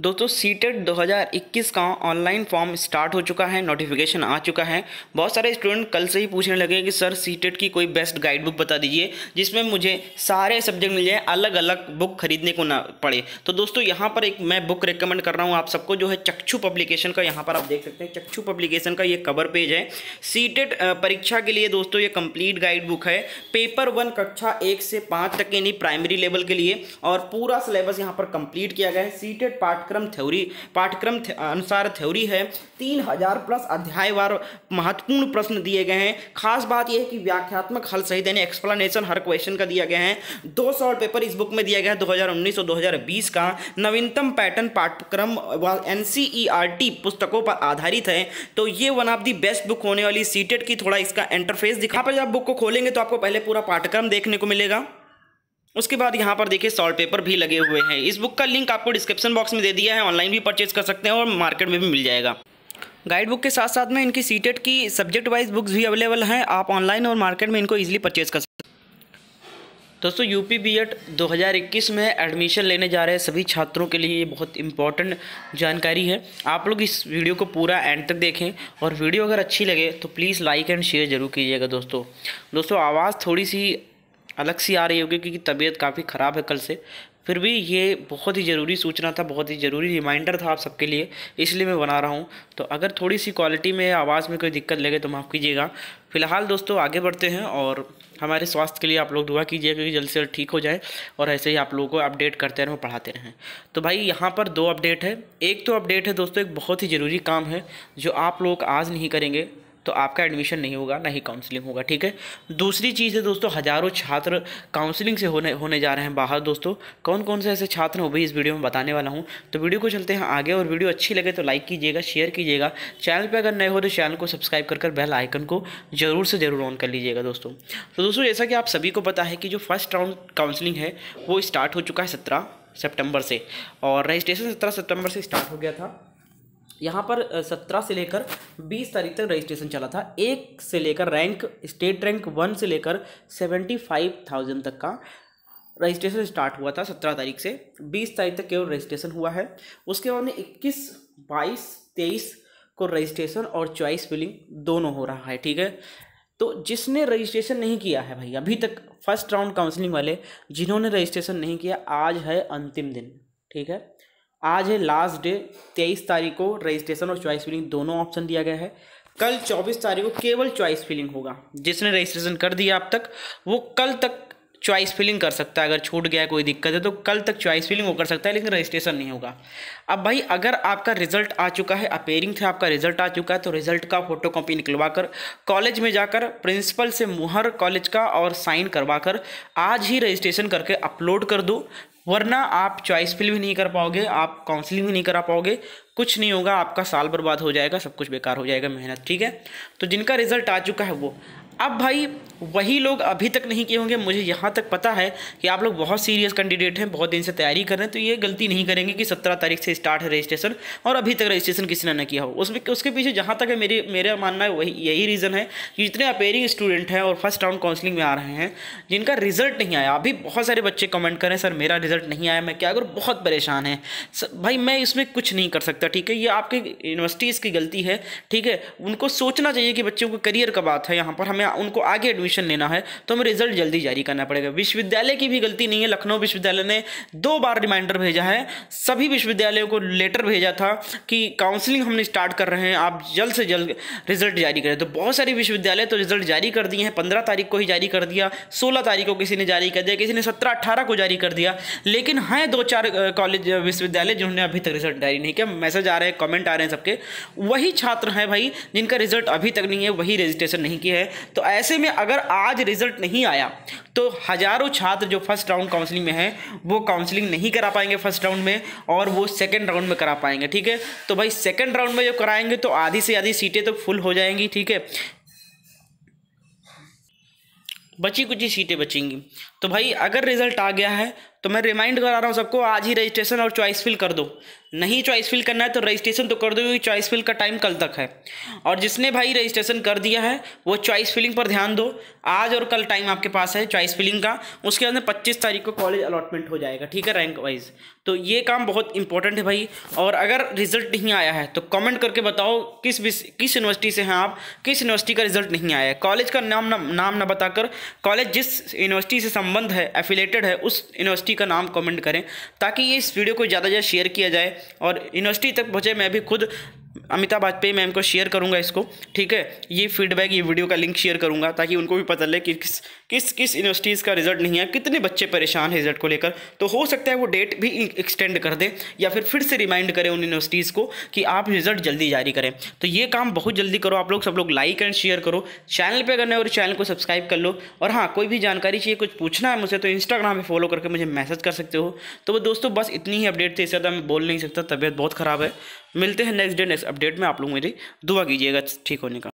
दोस्तों e CTET 2021 का online form start हो चुका है नोटिफिकेशन आ चुका है बहुत सारे स्टूडेंट कल से ही पूछने लगे कि सर सीटेट e की कोई बेस्ट गाइड बुक बता दीजिए जिसमें मुझे सारे सब्जेक्ट मिल जाए अलग अलग बुक खरीदने को ना पड़े तो दोस्तों यहाँ पर एक मैं बुक रिकमेंड कर रहा हूँ आप सबको जो है चक्षु पब्लिकेशन का यहाँ पर आप देख सकते हैं चक्षु पब्लिकेशन का ये कवर पेज है सीटेट e परीक्षा के लिए दोस्तों ये कंप्लीट गाइड बुक है पेपर वन कक्षा एक से पाँच तक यानी प्राइमरी लेवल के लिए और पूरा सिलेबस यहाँ पर कंप्लीट किया गया है सीटेट पार्ट पाठ्यक्रम थ्योरी पाठ्यक्रम थे, अनुसार थ्योरी है तीन हजार प्लस अध्यायवार महत्वपूर्ण प्रश्न दिए गए हैं खास बात यह है कि व्याख्यात्मक हल सहित यानी एक्सप्लेनेशन हर क्वेश्चन का दिया गया है दो शॉर्ट पेपर इस बुक में दिया गया है दो और 2020 का नवीनतम पैटर्न पाठ्यक्रम व एन e पुस्तकों पर आधारित है तो ये one of the best book होने वाली सीटेड की थोड़ा इसका इंटरफेस दिखा पर जब बुक को खोलेंगे तो आपको पहले पूरा पाठ्यक्रम देखने को मिलेगा उसके बाद यहाँ पर देखिए सॉल्ट पेपर भी लगे हुए हैं इस बुक का लिंक आपको डिस्क्रिप्शन बॉक्स में दे दिया है ऑनलाइन भी परचेज कर सकते हैं और मार्केट में भी मिल जाएगा गाइड बुक के साथ साथ में इनकी सीटेट की सब्जेक्ट वाइज बुक्स भी अवेलेबल हैं आप ऑनलाइन और मार्केट में इनको ईजिली परचेज कर सकते हैं दोस्तों यू पी बी एड दो में एडमिशन लेने जा रहे सभी छात्रों के लिए ये बहुत इंपॉर्टेंट जानकारी है आप लोग इस वीडियो को पूरा एंड तक देखें और वीडियो अगर अच्छी लगे तो प्लीज़ लाइक एंड शेयर जरूर कीजिएगा दोस्तों दोस्तों आवाज़ थोड़ी सी अलग सी आ रही होगी क्योंकि तबीयत काफ़ी ख़राब है कल से फिर भी ये बहुत ही ज़रूरी सूचना था बहुत ही ज़रूरी रिमाइंडर था आप सबके लिए इसलिए मैं बना रहा हूँ तो अगर थोड़ी सी क्वालिटी में आवाज़ में कोई दिक्कत लगे तो माफ़ कीजिएगा फिलहाल दोस्तों आगे बढ़ते हैं और हमारे स्वास्थ्य के लिए आप लोग दुआ कीजिए क्योंकि जल्द से जल्द ठीक हो जाए और ऐसे ही आप लोगों को अपडेट करते रहें पढ़ाते रहें तो भाई यहाँ पर दो अपडेट है एक तो अपडेट है दोस्तों एक बहुत ही ज़रूरी काम है जो आप लोग आज नहीं करेंगे तो आपका एडमिशन नहीं होगा ना ही काउंसलिंग होगा ठीक है दूसरी चीज़ है दोस्तों हज़ारों छात्र काउंसलिंग से होने होने जा रहे हैं बाहर दोस्तों कौन कौन से ऐसे छात्र हैं वो भी इस वीडियो में बताने वाला हूँ तो वीडियो को चलते हैं आगे और वीडियो अच्छी लगे तो लाइक कीजिएगा शेयर कीजिएगा चैनल पर अगर नए हो तो चैनल को सब्सक्राइब कर कर बेल आइकन को ज़रूर से ज़रूर ऑन कर लीजिएगा दोस्तों तो दोस्तों जैसा कि आप सभी को पता है कि जो फर्स्ट राउंड काउंसलिंग है वो स्टार्ट हो चुका है सत्रह सितंबर से और रजिस्ट्रेशन सत्रह सितंबर से स्टार्ट हो गया था यहाँ पर सत्रह से लेकर बीस तारीख तक रजिस्ट्रेशन चला था एक से लेकर रैंक स्टेट रैंक वन से लेकर सेवेंटी फाइव थाउजेंड तक का रजिस्ट्रेशन स्टार्ट हुआ था सत्रह तारीख से बीस तारीख तक केवल रजिस्ट्रेशन हुआ है उसके बाद में इक्कीस बाईस तेईस को रजिस्ट्रेशन और चॉइस फिलिंग दोनों हो रहा है ठीक है तो जिसने रजिस्ट्रेशन नहीं किया है भाई अभी तक फर्स्ट राउंड काउंसलिंग वाले जिन्होंने रजिस्ट्रेशन नहीं किया आज है अंतिम दिन ठीक है आज है लास्ट डे तेईस तारीख को रजिस्ट्रेशन और चॉइस फिलिंग दोनों ऑप्शन दिया गया है कल चौबीस तारीख को केवल चॉइस फिलिंग होगा जिसने रजिस्ट्रेशन कर दिया अब तक वो कल तक चॉइस फिलिंग कर सकता है अगर छूट गया कोई दिक्कत है तो कल तक चॉइस फिलिंग वो कर सकता है लेकिन रजिस्ट्रेशन नहीं होगा अब भाई अगर आपका रिजल्ट आ चुका है अपेयरिंग से आपका रिजल्ट आ चुका है तो रिजल्ट का फोटो कॉपी निकलवा कर कॉलेज में जाकर प्रिंसिपल से मुहर कॉलेज का और साइन करवा कर आज ही रजिस्ट्रेशन करके अपलोड कर दो वरना आप चॉइस फिल भी नहीं कर पाओगे आप काउंसलिंग भी नहीं करा पाओगे कुछ नहीं होगा आपका साल बर्बाद हो जाएगा सब कुछ बेकार हो जाएगा मेहनत ठीक है तो जिनका रिजल्ट आ चुका है वो अब भाई वही लोग अभी तक नहीं किए होंगे मुझे यहाँ तक पता है कि आप लोग बहुत सीरियस कैंडिडेट हैं बहुत दिन से तैयारी कर रहे हैं तो ये गलती नहीं करेंगे कि सत्रह तारीख से स्टार्ट है रजिस्ट्रेशन और अभी तक रजिस्ट्रेशन किसी ने ना किया हो उसमें उसके पीछे जहाँ तक है मेरी मेरा मानना है वही यही रीज़न है कि जितने अपेयरिंग स्टूडेंट हैं और फर्स्ट राउंड काउंसिलिंग में आ रहे हैं जिनका रिजल्ट नहीं आया अभी बहुत सारे बच्चे कमेंट करें सर मेरा रिजल्ट नहीं आया मैं क्या करूँ बहुत परेशान है भाई मैं इसमें कुछ नहीं कर सकता ठीक है ये आपकी यूनिवर्सिटीज़ की गलती है ठीक है उनको सोचना चाहिए कि बच्चों को करियर का बात है यहाँ पर हमें उन्हें उनको आगे एडमिशन लेना है तो हमें रिजल्ट जल्दी जारी करना पड़ेगा विश्वविद्यालय की भी गलती नहीं है लखनऊ विश्वविद्यालय ने दो बार रिमाइंडर भेजा है सभी विश्वविद्यालयों को लेटर भेजा था कि काउंसलिंग हमने स्टार्ट कर रहे हैं आप जल्द से जल्द रिजल्ट जारी करें तो बहुत सारे विश्वविद्यालय तो रिजल्ट जारी कर दिए हैं पंद्रह तारीख को ही जारी कर दिया सोलह तारीख को किसी ने जारी कर दिया किसी ने सत्रह अट्ठारह को जारी कर दिया लेकिन हैं दो चार कॉलेज विश्वविद्यालय जिन्होंने अभी तक रिजल्ट जारी नहीं किया मैसेज आ रहे हैं कमेंट आ रहे हैं सबके वही छात्र हैं भाई जिनका रिजल्ट अभी तक नहीं है वही रजिस्ट्रेशन नहीं किया है तो ऐसे में अगर आज रिजल्ट नहीं आया तो हज़ारों छात्र जो फर्स्ट राउंड काउंसलिंग में हैं वो काउंसलिंग नहीं करा पाएंगे फर्स्ट राउंड में और वो सेकंड राउंड में करा पाएंगे ठीक है तो भाई सेकंड राउंड में जो कराएंगे तो आधी से आधी सीटें तो फुल हो जाएंगी ठीक है बची कुछ ही सीटें बचेंगी तो भाई अगर रिजल्ट आ गया है तो मैं रिमाइंड करा रहा हूँ सबको आज ही रजिस्ट्रेशन और चॉइस फिल कर दो नहीं चॉइस फिल करना है तो रजिस्ट्रेशन तो कर दो क्योंकि चॉइस फिल का टाइम कल तक है और जिसने भाई रजिस्ट्रेशन कर दिया है वो चॉइस फिलिंग पर ध्यान दो आज और कल टाइम आपके पास है चॉइस फिलिंग का उसके बाद में पच्चीस तारीख को कॉलेज अलॉटमेंट हो जाएगा ठीक है रैंक वाइज तो ये काम बहुत इंपॉर्टेंट है भाई और अगर रिजल्ट नहीं आया है तो कमेंट करके बताओ किस किस यूनिवर्सिटी से हैं आप किस यूनिवर्सिटी का रिजल्ट नहीं आया है कॉलेज का नाम ना, नाम ना बताकर कॉलेज जिस यूनिवर्सिटी से संबंध संबंध है एफिलेटेड है उस यूनिवर्सिटी का नाम कमेंट करें ताकि ये इस वीडियो को ज़्यादा से ज़्यादा शेयर किया जाए और यूनिवर्सिटी तक पहुँचे मैं भी खुद अमिताभ वाजपेयी मैम को शेयर करूँगा इसको ठीक है ये फीडबैक ये वीडियो का लिंक शेयर करूँगा ताकि उनको भी पता चले कि किस किस किस यूनिवर्सिटीज़ का रिजल्ट नहीं है कितने बच्चे परेशान हैं रिजल्ट को लेकर तो हो सकता है वो डेट भी एक्सटेंड कर दे या फिर फिर से रिमाइंड करें उन यूनिवर्सिटीज़ को कि आप रिजल्ट जल्दी जारी करें तो ये काम बहुत जल्दी करो आप लोग सब लोग लाइक एंड शेयर करो चैनल पर अगर नए और चैनल तो को सब्सक्राइब कर लो और हाँ कोई भी जानकारी चाहिए कुछ पूछना है मुझे तो इंस्टाग्राम पर फॉलो करके मुझे मैसेज कर सकते हो तो वो दोस्तों बस इतनी ही अपडेट थी इससे ज़्यादा मैं बोल नहीं सकता तबीयत बहुत ख़राब है मिलते हैं नेक्स्ट डे नेक्स्ट अपडेट में आप लोग मेरी दुआ कीजिएगा ठीक होने का